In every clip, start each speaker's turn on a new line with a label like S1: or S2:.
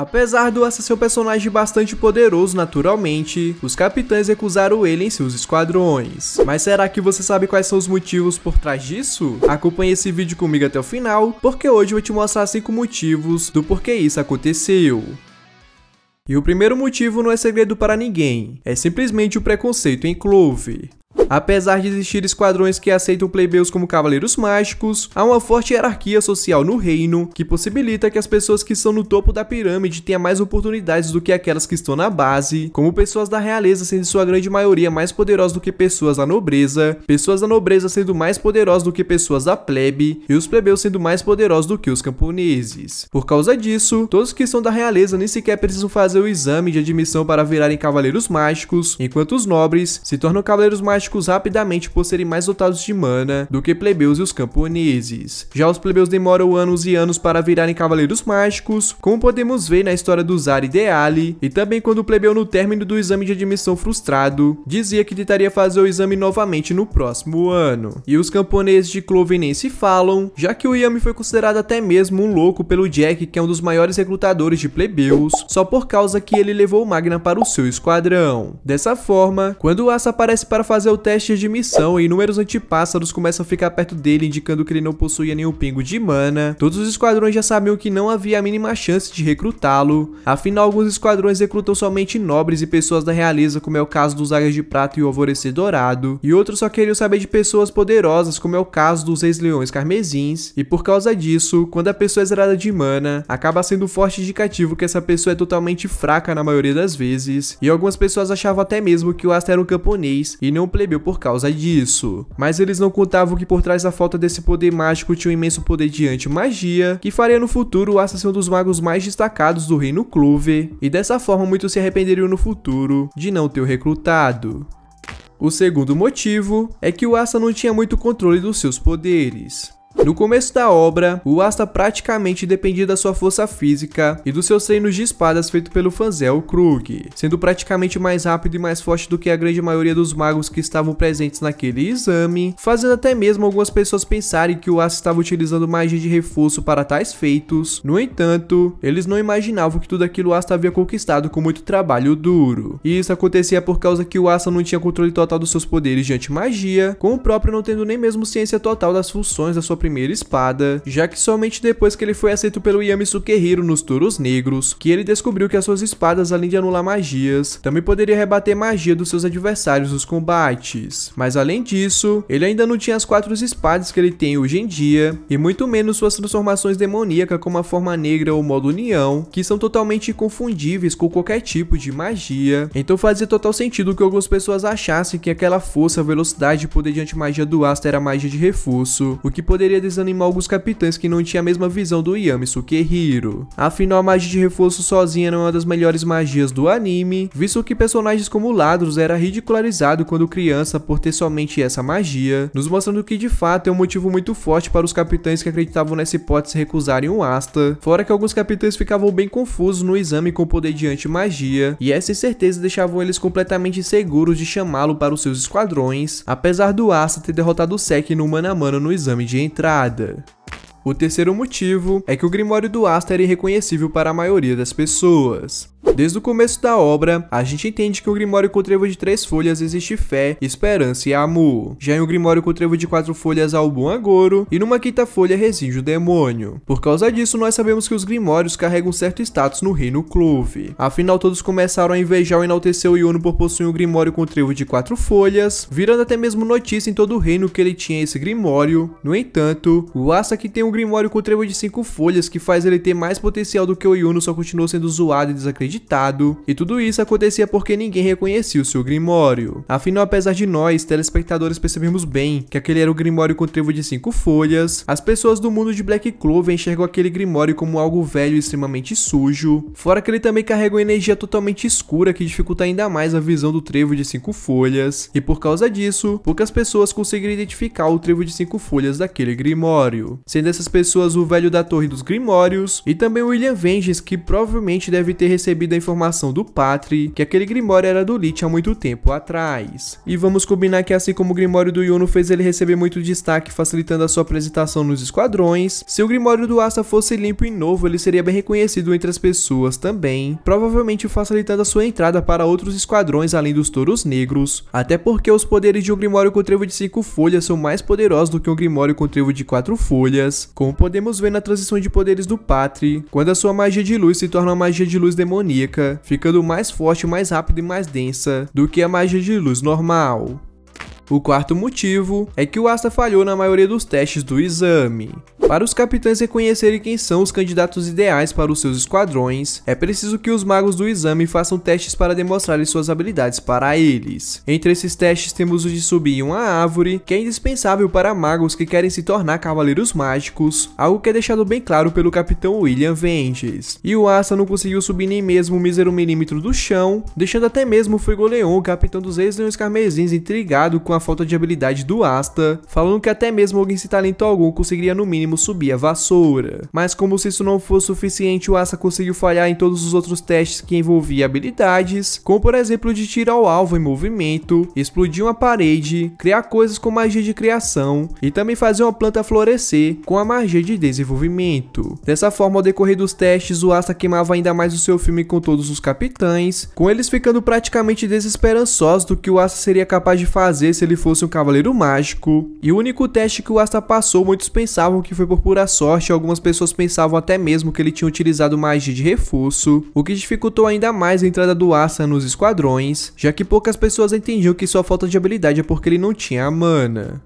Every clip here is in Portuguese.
S1: Apesar do Assa ser um personagem bastante poderoso naturalmente, os capitães recusaram ele em seus esquadrões. Mas será que você sabe quais são os motivos por trás disso? Acompanhe esse vídeo comigo até o final, porque hoje eu vou te mostrar 5 motivos do porquê isso aconteceu. E o primeiro motivo não é segredo para ninguém, é simplesmente o preconceito em Clove. Apesar de existir esquadrões que aceitam plebeus como cavaleiros mágicos, há uma forte hierarquia social no reino que possibilita que as pessoas que estão no topo da pirâmide tenham mais oportunidades do que aquelas que estão na base, como pessoas da realeza sendo sua grande maioria mais poderosas do que pessoas da nobreza, pessoas da nobreza sendo mais poderosas do que pessoas da plebe e os plebeus sendo mais poderosos do que os camponeses. Por causa disso, todos que são da realeza nem sequer precisam fazer o exame de admissão para virarem cavaleiros mágicos, enquanto os nobres se tornam cavaleiros mágicos rapidamente por serem mais dotados de mana do que plebeus e os camponeses. Já os plebeus demoram anos e anos para virarem cavaleiros mágicos, como podemos ver na história do Zari Deale, e também quando o plebeu no término do exame de admissão frustrado, dizia que tentaria fazer o exame novamente no próximo ano. E os camponeses de Cloven nem se falam, já que o Yami foi considerado até mesmo um louco pelo Jack, que é um dos maiores recrutadores de plebeus, só por causa que ele levou o Magna para o seu esquadrão. Dessa forma, quando o Asa aparece para fazer o teste testes de missão e inúmeros antipássaros começam a ficar perto dele, indicando que ele não possuía nenhum pingo de mana. Todos os esquadrões já sabiam que não havia a mínima chance de recrutá-lo. Afinal, alguns esquadrões recrutam somente nobres e pessoas da realeza, como é o caso dos Águias de Prata e o Alvorecer Dourado. E outros só queriam saber de pessoas poderosas, como é o caso dos Reis-Leões Carmesins. E por causa disso, quando a pessoa é zerada de mana, acaba sendo um forte indicativo que essa pessoa é totalmente fraca na maioria das vezes. E algumas pessoas achavam até mesmo que o Asta era um camponês e não um plebeu por causa disso. Mas eles não contavam que por trás da falta desse poder mágico tinha um imenso poder de anti-magia, que faria no futuro o assassino dos magos mais destacados do reino Clover, e dessa forma muitos se arrependeriam no futuro de não ter o recrutado. O segundo motivo é que o Asa não tinha muito controle dos seus poderes. No começo da obra, o Asta praticamente dependia da sua força física e dos seus treinos de espadas feito pelo Fanzel Krug, sendo praticamente mais rápido e mais forte do que a grande maioria dos magos que estavam presentes naquele exame, fazendo até mesmo algumas pessoas pensarem que o Asta estava utilizando magia de reforço para tais feitos. No entanto, eles não imaginavam que tudo aquilo o Asta havia conquistado com muito trabalho duro. E isso acontecia por causa que o Asta não tinha controle total dos seus poderes de anti-magia, com o próprio não tendo nem mesmo ciência total das funções da sua primeira primeira espada, já que somente depois que ele foi aceito pelo Yami Sukehiro nos Touros Negros, que ele descobriu que as suas espadas, além de anular magias, também poderia rebater magia dos seus adversários nos combates. Mas além disso, ele ainda não tinha as quatro espadas que ele tem hoje em dia, e muito menos suas transformações demoníacas como a forma negra ou modo união, que são totalmente confundíveis com qualquer tipo de magia, então fazia total sentido que algumas pessoas achassem que aquela força, velocidade e poder de antimagia do Asta era magia de reforço, o que poderia poderia desanimar alguns capitães que não tinham a mesma visão do Yami Sukehiro. Afinal, a magia de reforço sozinha não é uma das melhores magias do anime, visto que personagens como Ladros era ridicularizado quando criança por ter somente essa magia, nos mostrando que de fato é um motivo muito forte para os capitães que acreditavam nessa hipótese recusarem o um Asta, fora que alguns capitães ficavam bem confusos no exame com o poder de anti-magia, e essa incerteza deixavam eles completamente seguros de chamá-lo para os seus esquadrões, apesar do Asta ter derrotado o Sek no mano a mano no exame de entrada temporada. O terceiro motivo é que o Grimório do Asta era irreconhecível para a maioria das pessoas. Desde o começo da obra, a gente entende que o Grimório com trevo de três folhas existe fé, esperança e amor. Já em o um Grimório com trevo de quatro folhas há o bom agouro, e numa quinta folha reside o demônio. Por causa disso, nós sabemos que os Grimórios carregam certo status no reino Clove. Afinal, todos começaram a invejar e enaltecer o Iono por possuir um Grimório com trevo de quatro folhas, virando até mesmo notícia em todo o reino que ele tinha esse Grimório. No entanto, o Asta que tem um um Grimório com trevo de 5 folhas, que faz ele ter mais potencial do que o Yuno, só continuou sendo zoado e desacreditado. E tudo isso acontecia porque ninguém reconhecia o seu Grimório. Afinal, apesar de nós, telespectadores, percebemos bem que aquele era o Grimório com trevo de 5 folhas, as pessoas do mundo de Black Clover enxergam aquele Grimório como algo velho e extremamente sujo, fora que ele também carrega uma energia totalmente escura que dificulta ainda mais a visão do trevo de 5 folhas, e por causa disso, poucas pessoas conseguiram identificar o trevo de 5 folhas daquele Grimório. Sendo essa dessas pessoas o velho da Torre dos Grimórios e também William Venges, que provavelmente deve ter recebido a informação do Patri que aquele Grimório era do Lich há muito tempo atrás. E vamos combinar que assim como o Grimório do Yuno fez ele receber muito destaque, facilitando a sua apresentação nos esquadrões, se o Grimório do Asta fosse limpo e novo, ele seria bem reconhecido entre as pessoas também, provavelmente facilitando a sua entrada para outros esquadrões além dos Touros Negros, até porque os poderes de um Grimório com trevo de 5 folhas são mais poderosos do que um Grimório com trevo de 4 folhas, como podemos ver na transição de poderes do Patri, quando a sua magia de luz se torna uma magia de luz demoníaca, ficando mais forte, mais rápida e mais densa do que a magia de luz normal. O quarto motivo é que o Asta falhou na maioria dos testes do exame. Para os capitães reconhecerem quem são os candidatos ideais para os seus esquadrões, é preciso que os magos do exame façam testes para demonstrarem suas habilidades para eles. Entre esses testes temos o de subir uma árvore, que é indispensável para magos que querem se tornar cavaleiros mágicos, algo que é deixado bem claro pelo capitão William Venges. E o Asta não conseguiu subir nem mesmo um mísero milímetro do chão, deixando até mesmo o Frigoleon, capitão dos ex-leões carmesins, intrigado com a falta de habilidade do Asta, falando que até mesmo alguém sem talento algum conseguiria no mínimo subir a vassoura. Mas como se isso não fosse suficiente, o Asta conseguiu falhar em todos os outros testes que envolvia habilidades, como por exemplo de tirar o alvo em movimento, explodir uma parede, criar coisas com magia de criação e também fazer uma planta florescer com a magia de desenvolvimento. Dessa forma, ao decorrer dos testes, o Asta queimava ainda mais o seu filme com todos os capitães, com eles ficando praticamente desesperançosos do que o Asta seria capaz de fazer se ele ele fosse um cavaleiro mágico, e o único teste que o Asta passou, muitos pensavam que foi por pura sorte, algumas pessoas pensavam até mesmo que ele tinha utilizado magia de reforço, o que dificultou ainda mais a entrada do Asta nos esquadrões, já que poucas pessoas entendiam que sua falta de habilidade é porque ele não tinha a mana.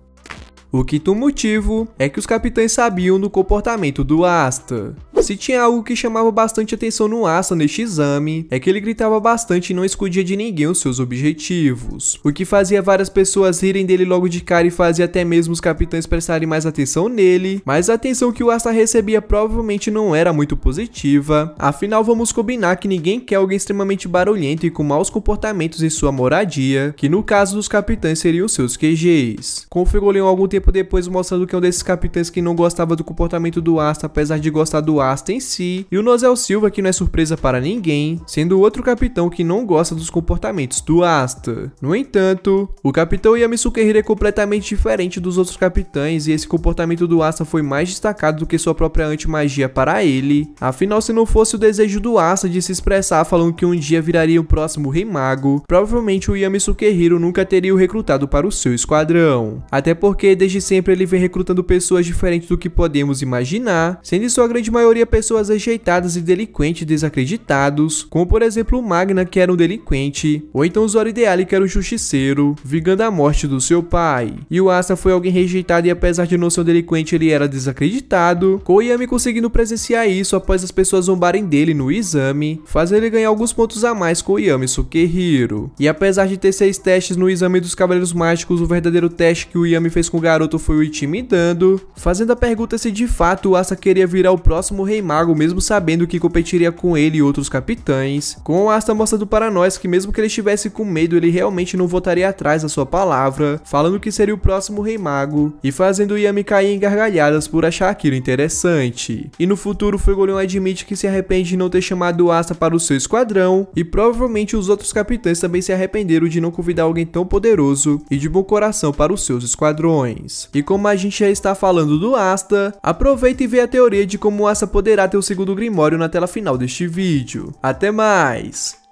S1: O quinto motivo é que os capitães sabiam do comportamento do Asta. Se tinha algo que chamava bastante atenção no Asta neste exame, é que ele gritava bastante e não escondia de ninguém os seus objetivos, o que fazia várias pessoas rirem dele logo de cara e fazia até mesmo os capitães prestarem mais atenção nele, mas a atenção que o Asta recebia provavelmente não era muito positiva, afinal vamos combinar que ninguém quer alguém extremamente barulhento e com maus comportamentos em sua moradia, que no caso dos capitães seriam seus QGs. em algum tempo tempo depois mostrando que é um desses capitães que não gostava do comportamento do Asta, apesar de gostar do Asta em si, e o Nozel Silva que não é surpresa para ninguém, sendo outro capitão que não gosta dos comportamentos do Asta. No entanto, o capitão Yamisuke Hira é completamente diferente dos outros capitães e esse comportamento do Asta foi mais destacado do que sua própria antimagia para ele. Afinal, se não fosse o desejo do Asta de se expressar falando que um dia viraria o próximo rei mago, provavelmente o Yamisuke Hiro nunca teria o recrutado para o seu esquadrão. Até porque desde desde sempre ele vem recrutando pessoas diferentes do que podemos imaginar, sendo em sua grande maioria pessoas rejeitadas e delinquentes desacreditados, como por exemplo Magna, que era um delinquente, ou então Zoro Ideale, que era um justiceiro, vingando a morte do seu pai. E o Asa foi alguém rejeitado e apesar de não ser um delinquente, ele era desacreditado, Koyami conseguindo presenciar isso após as pessoas zombarem dele no exame, fazendo ele ganhar alguns pontos a mais com Yami Sukehiro. E apesar de ter seis testes no exame dos Cavaleiros Mágicos, o verdadeiro teste que o Yami fez com o garoto garoto foi o intimidando, fazendo a pergunta se de fato Asa queria virar o próximo Rei Mago, mesmo sabendo que competiria com ele e outros capitães. Com Asta mostrando para nós que mesmo que ele estivesse com medo, ele realmente não voltaria atrás da sua palavra, falando que seria o próximo Rei Mago, e fazendo Yami cair em gargalhadas por achar aquilo interessante. E no futuro, Fregolion admite que se arrepende de não ter chamado Asta para o seu esquadrão, e provavelmente os outros capitães também se arrependeram de não convidar alguém tão poderoso e de bom coração para os seus esquadrões. E como a gente já está falando do Asta, aproveita e vê a teoria de como o Asta poderá ter o segundo Grimório na tela final deste vídeo. Até mais!